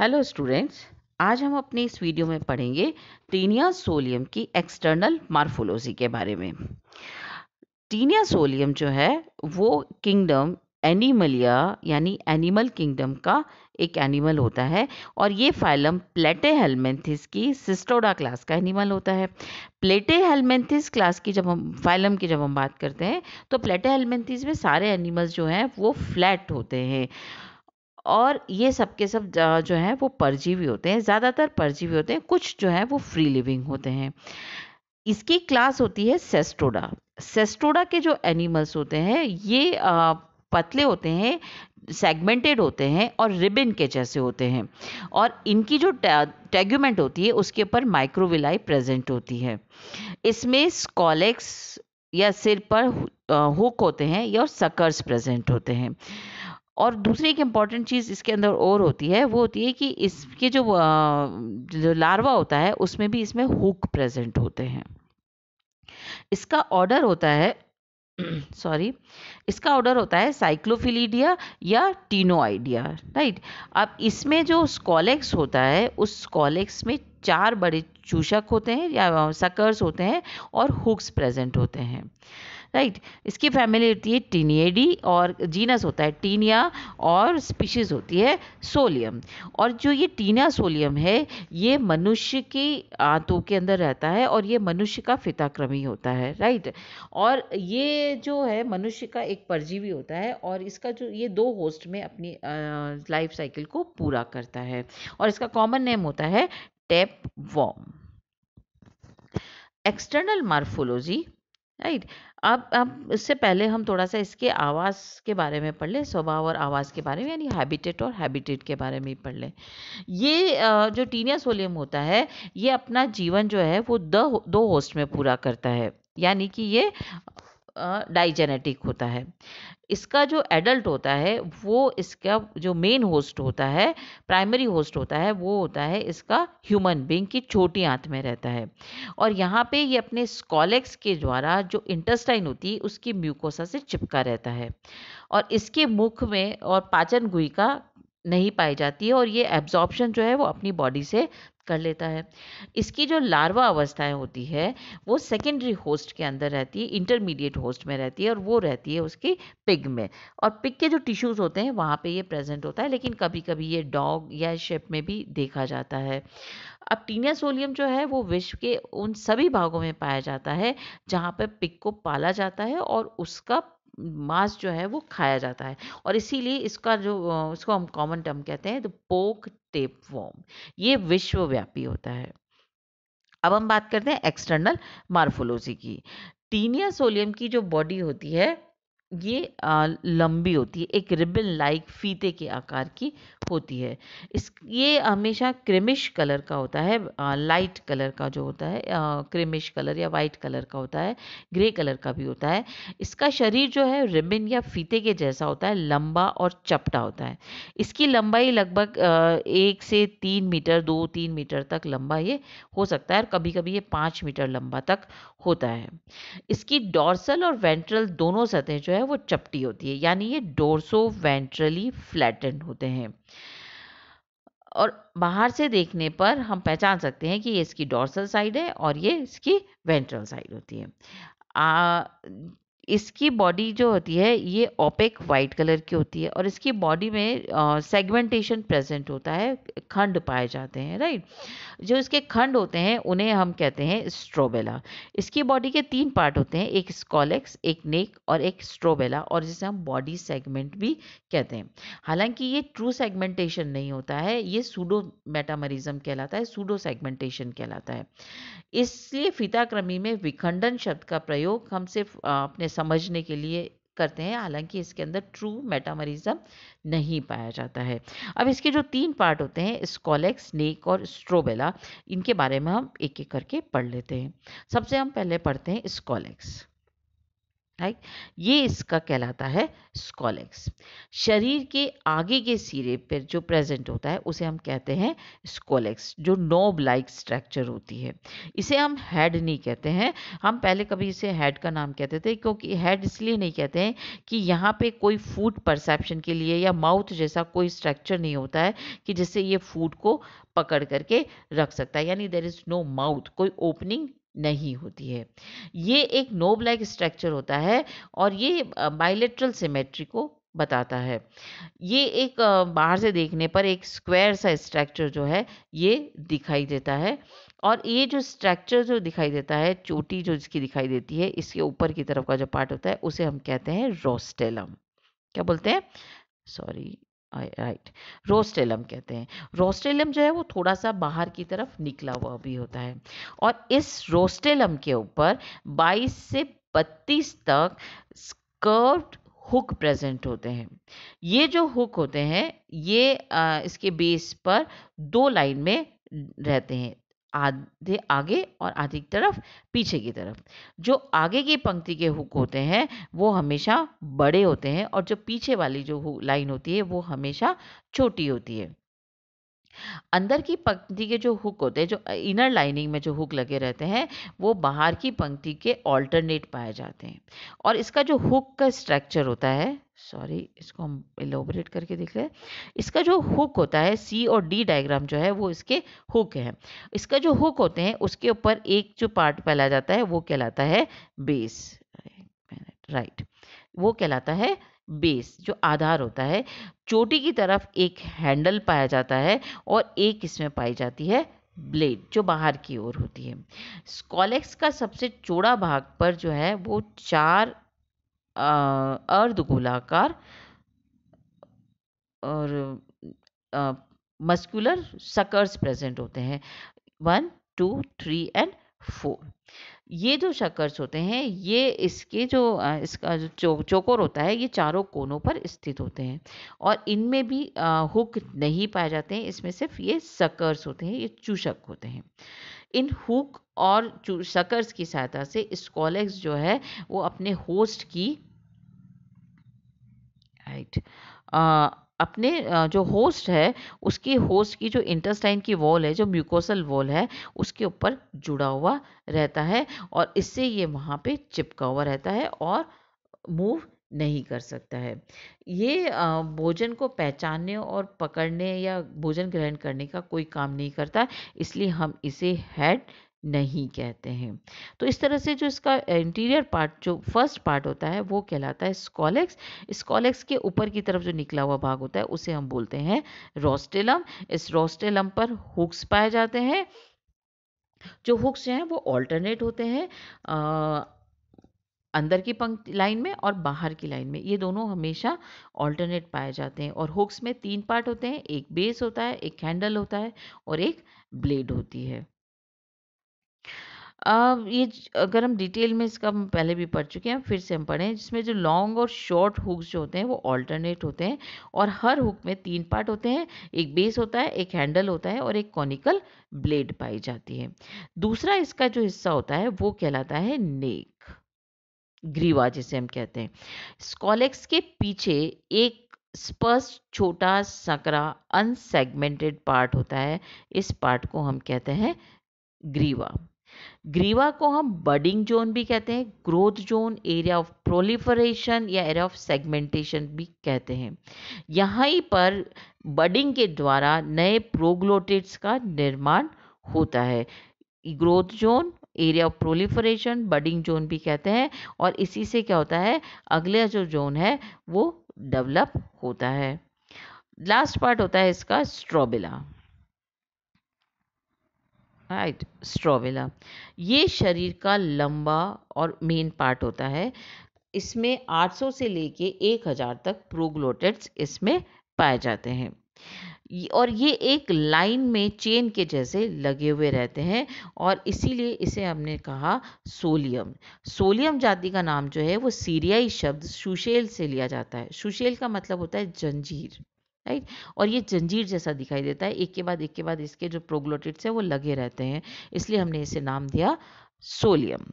hello students आज हम अपने इस वीडियो में पढ़ेंगे टीनिया सोलियम की एक्सटर्नल मार्फोलोजी के बारे में टीनिया सोलियम जो है वो किंगडम एनिमलिया यानी एनिमल किंगडम का एक एनिमल होता है और ये फाइलम प्लेटे हेलमेंथिस की सिस्टोडा क्लास का एनिमल होता है प्लेटे हेलमेंथिस क्लास की जब हम फाइलम की जब हम बात करते हैं तो प्लेटे हेलमेंथिस में सारे एनिमल्स जो हैं वो फ्लैट होते हैं और ये सब के सब जो है वो परजीवी होते हैं ज़्यादातर परजीवी होते हैं कुछ जो है वो फ्री लिविंग होते हैं इसकी क्लास होती है सेस्टोडा सेस्टोडा के जो एनिमल्स होते हैं ये आ, पतले होते हैं सेगमेंटेड होते हैं और रिबिन के जैसे होते हैं और इनकी जो टैग्यूमेंट होती है उसके ऊपर माइक्रोविलाई प्रेजेंट होती है इसमें स्कॉलेक्स या सिर पर हुक होते हैं या सकर्स प्रेजेंट होते हैं और दूसरी एक इम्पॉर्टेंट चीज़ इसके अंदर और होती है वो होती है कि इसके जो, जो लार्वा होता है उसमें भी इसमें हुक प्रेजेंट होते हैं इसका ऑर्डर होता है सॉरी इसका ऑर्डर होता है साइक्लोफिलीडिया या टीनोआइडिया राइट अब इसमें जो स्कॉलेक्स होता है उस स्कॉलेक्स में चार बड़े चूषक होते हैं या सकर्स होते हैं और हुक्स प्रेजेंट होते हैं राइट इसकी फैमिली होती है टीनियडी और जीनस होता है टीनिया और स्पीशीज होती है सोलियम और जो ये टीनिया सोलियम है ये मनुष्य की आंतों के अंदर रहता है और ये मनुष्य का फिताक्रमी होता है राइट और ये जो है मनुष्य का एक परजीवी होता है और इसका जो ये दो होस्ट में अपनी लाइफ साइकिल को पूरा करता है और इसका कॉमन नेम होता है tapeworm external morphology right अब अब इससे पहले हम थोड़ा सा इसके आवास के बारे में पढ़ लें स्वभाव और आवास के बारे में यानी हैबिटेट और हैबिटेट के बारे में पढ़ लें ये जो टीनिया सोलियम होता है ये अपना जीवन जो है वो द दो होस्ट में पूरा करता है यानी कि ये डाइजेनेटिक होता है इसका जो एडल्ट होता है वो इसका जो मेन होस्ट होता है प्राइमरी होस्ट होता है वो होता है इसका ह्यूमन बींग की छोटी आंत में रहता है और यहाँ पे ये अपने स्कॉलेक्स के द्वारा जो इंटेस्टाइन होती है उसकी म्यूकोसा से चिपका रहता है और इसके मुख में और पाचन गुई का नहीं पाई जाती है और ये एब्जॉर्प्शन जो है वो अपनी बॉडी से कर लेता है इसकी जो लार्वा अवस्थाएं होती है वो सेकेंडरी होस्ट के अंदर रहती है इंटरमीडिएट होस्ट में रहती है और वो रहती है उसकी पिग में और पिग के जो टिश्यूज़ होते हैं वहाँ पे ये प्रेजेंट होता है लेकिन कभी कभी ये डॉग या शेप में भी देखा जाता है अब टीनियासोलियम जो है वो विश्व के उन सभी भागों में पाया जाता है जहाँ पर पिग को पाला जाता है और उसका मांस जो है वो खाया जाता है और इसीलिए इसका जो इसको हम कॉमन टर्म कहते हैं द पोक टेप वॉर्म ये विश्वव्यापी होता है अब हम बात करते हैं एक्सटर्नल मार्फोलोजी की टीनिया सोलियम की जो बॉडी होती है ये आ, लंबी होती है एक रिबन लाइक फीते के आकार की होती है इस ये हमेशा क्रिमिश कलर का होता है लाइट कलर का जो होता है क्रिमिश कलर या वाइट कलर का होता है ग्रे कलर का भी होता है इसका शरीर जो है रिबिन या फीते के जैसा होता है लंबा और चपटा होता है इसकी लंबाई लगभग एक से तीन मीटर दो तीन मीटर तक लंबा ये हो सकता है और कभी कभी ये पाँच मीटर लंबा तक होता है इसकी डोर्सल और वेंट्रल दोनों सतह जो है वो चपटी होती है यानी ये डोर्सो वेंट्रली फ्लैटन होते हैं और बाहर से देखने पर हम पहचान सकते हैं कि ये इसकी डोर्सल साइड है और ये इसकी वेंट्रल साइड होती है इसकी बॉडी जो होती है ये ओपेक वाइट कलर की होती है और इसकी बॉडी में सेगमेंटेशन प्रेजेंट होता है खंड पाए जाते हैं राइट जो इसके खंड होते हैं उन्हें हम कहते हैं स्ट्रोबेला इसकी बॉडी के तीन पार्ट होते हैं एक स्कॉलेक्स एक नेक और एक स्ट्रोबेला और जिसे हम बॉडी सेगमेंट भी कहते हैं हालांकि ये ट्रू सेगमेंटेशन नहीं होता है ये सूडो मेटामरिज्म कहलाता है सूडो सेगमेंटेशन कहलाता है इसलिए फिताक्रमी में विखंडन शब्द का प्रयोग हम सिर्फ अपने समझने के लिए करते हैं हालांकि इसके अंदर ट्रू मेटामरिज्म नहीं पाया जाता है अब इसके जो तीन पार्ट होते हैं स्कॉलेक्स नेक और स्ट्रोबेला इनके बारे में हम एक एक करके पढ़ लेते हैं सबसे हम पहले पढ़ते हैं स्कॉलेक्स राइट ये इसका कहलाता है स्कॉलेक्स शरीर के आगे के सिरे पर जो प्रेजेंट होता है उसे हम कहते हैं स्कॉलेक्स जो नोब लाइक स्ट्रक्चर होती है इसे हम हेड नहीं कहते हैं हम पहले कभी इसे हेड का नाम कहते थे क्योंकि हेड इसलिए नहीं कहते हैं कि यहाँ पे कोई फूड परसेप्शन के लिए या माउथ जैसा कोई स्ट्रक्चर नहीं होता है कि जिससे ये फूड को पकड़ करके रख सकता है यानी देर इज़ नो माउथ कोई ओपनिंग नहीं होती है ये एक नोब लाइक स्ट्रक्चर होता है और ये बाइलेट्रल सिमेट्री को बताता है ये एक बाहर से देखने पर एक स्क्वायर सा स्ट्रक्चर जो है ये दिखाई देता है और ये जो स्ट्रक्चर जो दिखाई देता है चोटी जो इसकी दिखाई देती है इसके ऊपर की तरफ का जो पार्ट होता है उसे हम कहते हैं रोस्टेलम क्या बोलते हैं सॉरी राइट रोस्टेलम कहते हैं रोस्टेलम जो है वो थोड़ा सा बाहर की तरफ निकला हुआ भी होता है और इस रोस्टेलम के ऊपर 22 से 32 तक स्कर्व हुक प्रेजेंट होते हैं ये जो हुक होते हैं ये इसके बेस पर दो लाइन में रहते हैं आधे आगे और आधी की तरफ पीछे की तरफ जो आगे की पंक्ति के हुक होते हैं वो हमेशा बड़े होते हैं और जो पीछे वाली जो लाइन होती है वो हमेशा छोटी होती है अंदर की पंक्ति के जो हुक होते हैं जो इनर लाइनिंग में जो हुक लगे रहते हैं वो बाहर की पंक्ति के ऑल्टरनेट पाए जाते हैं और इसका जो हुक का स्ट्रक्चर होता है सॉरी इसको हम एलोबरेट करके देख रहे हैं इसका जो हुक होता है सी और डी डायग्राम जो है वो इसके हुक है इसका जो हुक होते हैं उसके ऊपर एक जो पार्ट पहला जाता है वो कहलाता है बेस राइट वो कहलाता है बेस जो आधार होता है चोटी की तरफ एक हैंडल पाया जाता है और एक इसमें पाई जाती है ब्लेड जो बाहर की ओर होती है स्कॉलेक्स का सबसे चौड़ा भाग पर जो है वो चार अर्धगोलाकार और मस्कुलर सकर्स प्रेजेंट होते हैं one two three and four ये जो शकर्स होते हैं ये इसके जो इसका जो चो, चोकोर होता है ये चारों कोनों पर स्थित होते हैं और इनमें भी हुक नहीं पाए जाते हैं इसमें सिर्फ ये सकर्स होते हैं ये चूषक होते हैं इन हुक और सकर्स की सहायता से स्कॉलेक्स जो है वो अपने होस्ट की राइट अपने जो होस्ट है उसकी होस्ट की जो इंटेस्टाइन की वॉल है जो म्यूकोसल वॉल है उसके ऊपर जुड़ा हुआ रहता है और इससे ये वहाँ पे चिपका हुआ रहता है और मूव नहीं कर सकता है ये भोजन को पहचानने और पकड़ने या भोजन ग्रहण करने का कोई काम नहीं करता इसलिए हम इसे हेड नहीं कहते हैं तो इस तरह से जो इसका इंटीरियर पार्ट जो फर्स्ट पार्ट होता है वो कहलाता है स्कॉलेक्स स्कॉलेक्स के ऊपर की तरफ जो निकला हुआ भाग होता है उसे हम बोलते हैं रोस्टेलम इस रोस्टेलम पर हुक्स पाए जाते हैं जो हुक्स हैं वो ऑल्टरनेट होते हैं आ, अंदर की पंक्ति लाइन में और बाहर की लाइन में ये दोनों हमेशा ऑल्टरनेट पाए जाते हैं और हुक्स में तीन पार्ट होते हैं एक बेस होता है एक हैंडल होता है और एक ब्लेड होती है अब ये अगर हम डिटेल में इसका हम पहले भी पढ़ चुके हैं फिर से हम पढ़ें जिसमें जो लॉन्ग और शॉर्ट हुक्स जो होते हैं वो ऑल्टरनेट होते हैं और हर हुक में तीन पार्ट होते हैं एक बेस होता है एक हैंडल होता है और एक कॉनिकल ब्लेड पाई जाती है दूसरा इसका जो हिस्सा होता है वो कहलाता है नेक ग्रीवा जिसे हम कहते हैं स्कॉलेक्स के पीछे एक स्पष्ट छोटा सकरा अनसेगमेंटेड पार्ट होता है इस पार्ट को हम कहते हैं ग्रीवा ग्रीवा को हम बडिंग जोन भी कहते हैं growth zone area of proliferation या एरिया ऑफ सेगमेंटेशन भी कहते हैं यहाँ ही पर बडिंग के द्वारा नए प्रोग्लोटेट्स का निर्माण होता है growth zone area of proliferation budding zone भी कहते हैं और इसी से क्या होता है अगला जो जोन है वो डेवलप होता है लास्ट पार्ट होता है इसका स्ट्रॉबिला राइट स्ट्रोविला ये शरीर का लंबा और मेन पार्ट होता है इसमें 800 से लेके 1000 तक प्रोग्लोटेट्स इसमें पाए जाते हैं और ये एक लाइन में चेन के जैसे लगे हुए रहते हैं और इसीलिए इसे हमने कहा सोलियम सोलियम जाति का नाम जो है वो सीरियाई शब्द सुशेल से लिया जाता है सुशेल का मतलब होता है जंजीर राइट और ये जंजीर जैसा दिखाई देता है एक के बाद एक के बाद इसके जो प्रोग्लोटिट्स है वो लगे रहते हैं इसलिए हमने इसे नाम दिया सोलियम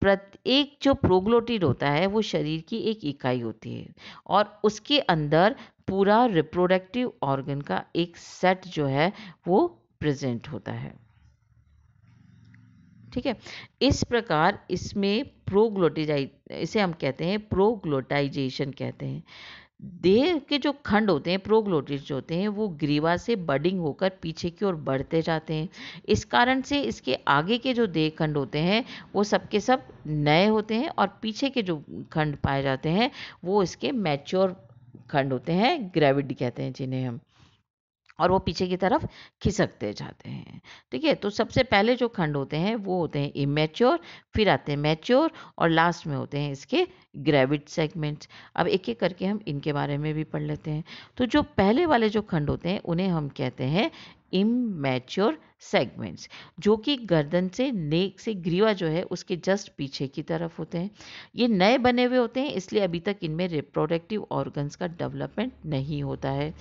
प्रत्येक जो प्रोग्लोटिड होता है वो शरीर की एक इकाई होती है और उसके अंदर पूरा रिप्रोडक्टिव ऑर्गन का एक सेट जो है वो प्रेजेंट होता है ठीक है इस प्रकार इसमें प्रोग्लोटिजाइ इसे हम कहते हैं प्रोग्लोटाइजेशन कहते हैं देह के जो खंड होते हैं प्रोग्लोटिस जो होते हैं वो ग्रीवा से बडिंग होकर पीछे की ओर बढ़ते जाते हैं इस कारण से इसके आगे के जो देह खंड होते हैं वो सबके सब नए होते हैं और पीछे के जो खंड पाए जाते हैं वो इसके मैच्योर खंड होते हैं ग्रेविड कहते हैं जिन्हें हम और वो पीछे की तरफ खिसकते जाते हैं ठीक है तो सबसे पहले जो खंड होते हैं वो होते हैं इमेच्योर फिर आते हैं मैच्योर और लास्ट में होते हैं इसके ग्रेविड सेगमेंट्स अब एक एक करके हम इनके बारे में भी पढ़ लेते हैं तो जो पहले वाले जो खंड होते हैं उन्हें हम कहते हैं इमेच्योर सेगमेंट्स जो कि गर्दन से नेक से ग्रीवा जो है उसके जस्ट पीछे की तरफ होते हैं ये नए बने हुए होते हैं इसलिए अभी तक इनमें रिप्रोडक्टिव ऑर्गन्स का डेवलपमेंट नहीं होता है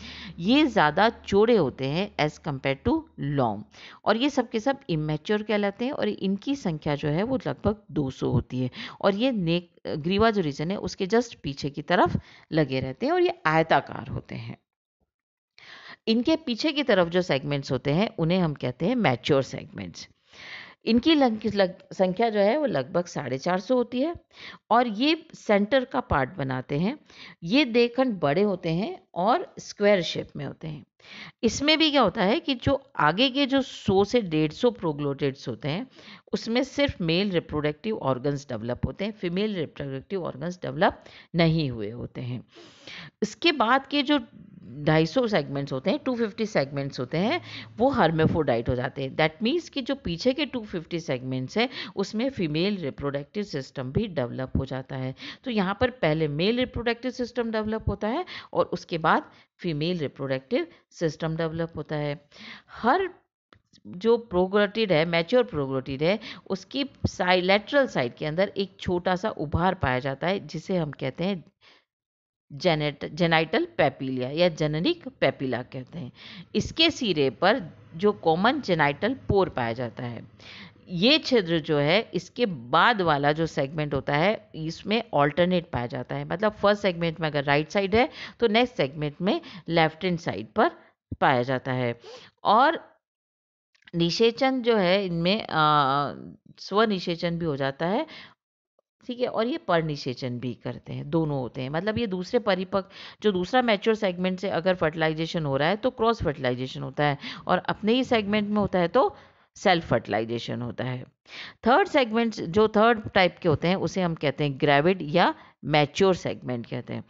ये ज़्यादा चौड़े होते हैं एज कम्पेयर टू लॉन्ग और ये सब के सब इमेच्योर कहलाते हैं और इनकी संख्या जो है वो लगभग 200 होती है और ये नेक ग्रीवा जो रीजन है उसके जस्ट पीछे की तरफ लगे रहते हैं और ये आयताकार होते हैं इनके पीछे की तरफ जो सेगमेंट्स होते हैं उन्हें हम कहते हैं मैच्योर सेगमेंट्स इनकी लग, लग, संख्या जो है वो लगभग साढ़े चार सौ होती है और ये सेंटर का पार्ट बनाते हैं ये देखन बड़े होते हैं और स्क्वायर शेप में होते हैं इसमें भी क्या होता है कि जो आगे के जो 100 से 150 प्रोग्लोटेड्स होते हैं उसमें सिर्फ मेल रिप्रोडक्टिव ऑर्गन्स डेवलप होते हैं फीमेल रिप्रोडक्टिव ऑर्गन्स डेवलप नहीं हुए होते हैं इसके बाद के जो 250 सेगमेंट्स होते हैं 250 सेगमेंट्स होते हैं वो हर्मेफोडाइट हो जाते हैं दैट मीन्स कि जो पीछे के 250 सेगमेंट्स हैं उसमें फीमेल रिप्रोडक्टिव सिस्टम भी डेवलप हो जाता है तो यहाँ पर पहले मेल रिप्रोडक्टिव सिस्टम डेवलप होता है और उसके बाद फीमेल रिप्रोडक्टिव सिस्टम डेवलप होता है हर जो प्रोग्रोटिड है मैच्योर प्रोग्रोटिड है उसकी साइड लेटरल साइड के अंदर एक छोटा सा उभार पाया जाता है जिसे हम कहते हैं जेनेट जेनाइटल पैपीलिया या जेनेरिक पेपीला कहते हैं इसके सिरे पर जो कॉमन जेनाइटल पोर पाया जाता है ये क्षेत्र जो है इसके बाद वाला जो सेगमेंट होता है इसमें ऑल्टरनेट पाया जाता है मतलब फर्स्ट सेगमेंट में अगर राइट साइड है तो नेक्स्ट सेगमेंट में लेफ्ट हैंड साइड पर पाया जाता है और निषेचन जो है इनमें स्व निषेचन भी हो जाता है ठीक है और ये पर निषेचन भी करते हैं दोनों होते हैं मतलब ये दूसरे परिपक् जो दूसरा मैच्योर सेगमेंट से अगर फर्टिलाइजेशन हो रहा है तो क्रॉस फर्टिलाइजेशन होता है और अपने ही सेगमेंट में होता है तो सेल्फ फर्टिलाइजेशन होता है थर्ड सेगमेंट जो थर्ड टाइप के होते हैं उसे हम कहते हैं ग्रेविड या मैच्योर सेगमेंट कहते हैं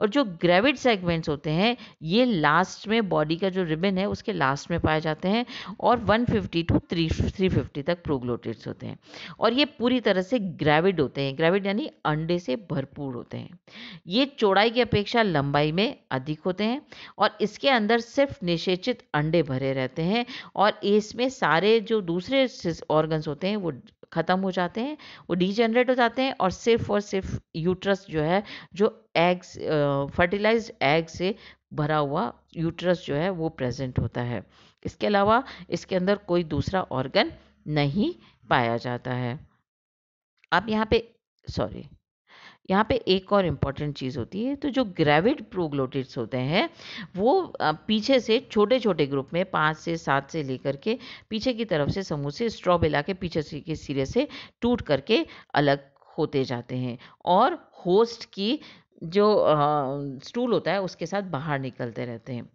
और जो ग्रेविड सेगमेंट्स होते हैं ये लास्ट में बॉडी का जो रिबन है उसके लास्ट में पाए जाते हैं और 150 टू 350 तक प्रोग्लोटिड्स होते हैं और ये पूरी तरह से ग्रेविड होते हैं ग्रेविड यानी अंडे से भरपूर होते हैं ये चौड़ाई की अपेक्षा लंबाई में अधिक होते हैं और इसके अंदर सिर्फ निषेचित अंडे भरे रहते हैं और इसमें सारे जो दूसरे ऑर्गन्स होते हैं वो ख़त्म हो जाते हैं वो डीजनरेट हो जाते हैं और सिर्फ और सिर्फ यूट्रस जो है जो एग्स फर्टिलाइज एग से भरा हुआ यूट्रस जो है वो प्रेजेंट होता है इसके अलावा इसके अंदर कोई दूसरा ऑर्गन नहीं पाया जाता है आप यहाँ पे सॉरी यहाँ पे एक और इम्पॉर्टेंट चीज़ होती है तो जो ग्रेविड प्रोग्लोटिड्स होते हैं वो पीछे से छोटे छोटे ग्रुप में पाँच से सात से लेकर के पीछे की तरफ से समूह से स्ट्रॉ बेला के पीछे के सिरे से टूट करके अलग होते जाते हैं और होस्ट की जो स्टूल होता है उसके साथ बाहर निकलते रहते हैं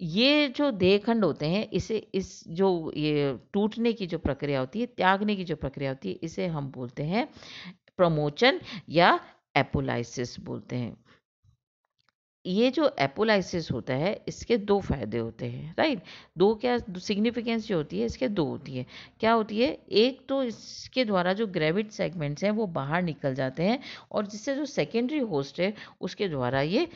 ये जो देहखंड होते हैं इसे इस जो ये टूटने की जो प्रक्रिया होती है त्यागने की जो प्रक्रिया होती है इसे हम बोलते हैं प्रमोचन या एपोलाइसिस बोलते हैं ये जो एपोलाइसिस होता है इसके दो फायदे होते हैं राइट दो क्या सिग्निफिकेंस जो होती है इसके दो होती है क्या होती है एक तो इसके द्वारा जो ग्रेविड सेगमेंट्स हैं वो बाहर निकल जाते हैं और जिससे जो सेकेंडरी होस्ट है उसके द्वारा ये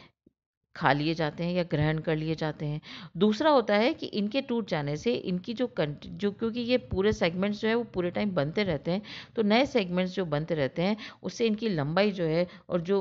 खा लिए जाते हैं या ग्रहण कर लिए जाते हैं दूसरा होता है कि इनके टूट जाने से इनकी जो कंट जो क्योंकि ये पूरे सेगमेंट्स जो है वो पूरे टाइम बनते रहते हैं तो नए सेगमेंट्स जो बनते रहते हैं उससे इनकी लंबाई जो है और जो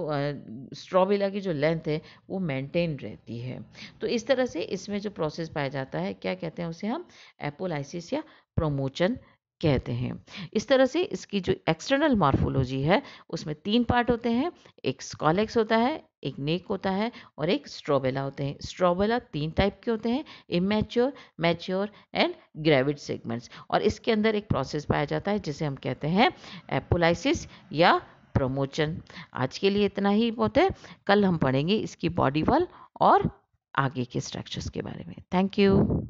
स्ट्रॉबेला की जो लेंथ है वो मेंटेन रहती है तो इस तरह से इसमें जो प्रोसेस पाया जाता है क्या कहते हैं उसे हम एपोलाइसिस या प्रोमोचन कहते हैं इस तरह से इसकी जो एक्सटर्नल मार्फोलॉजी है उसमें तीन पार्ट होते हैं एक स्कॉलेक्स होता है एक नेक होता है और एक स्ट्रॉबेला होते हैं स्ट्रॉबेला तीन टाइप के होते हैं immature mature and gravid segments और इसके अंदर एक प्रोसेस पाया जाता है जिसे हम कहते हैं एपोलाइसिस या प्रमोचन आज के लिए इतना ही बहुत है कल हम पढ़ेंगे इसकी बॉडी वॉल और आगे के स्ट्रक्चर्स के बारे में थैंक यू